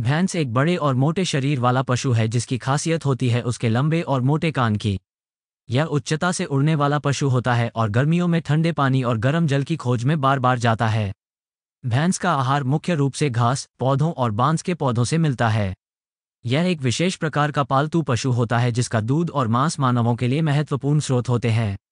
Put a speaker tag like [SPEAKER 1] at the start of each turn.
[SPEAKER 1] भैंस एक बड़े और मोटे शरीर वाला पशु है जिसकी खासियत होती है उसके लंबे और मोटे कान की यह उच्चता से उड़ने वाला पशु होता है और गर्मियों में ठंडे पानी और गर्म जल की खोज में बार बार जाता है भैंस का आहार मुख्य रूप से घास पौधों और बांस के पौधों से मिलता है यह एक विशेष प्रकार का पालतू पशु होता है जिसका दूध और मांस मानवों के लिए महत्वपूर्ण स्रोत होते हैं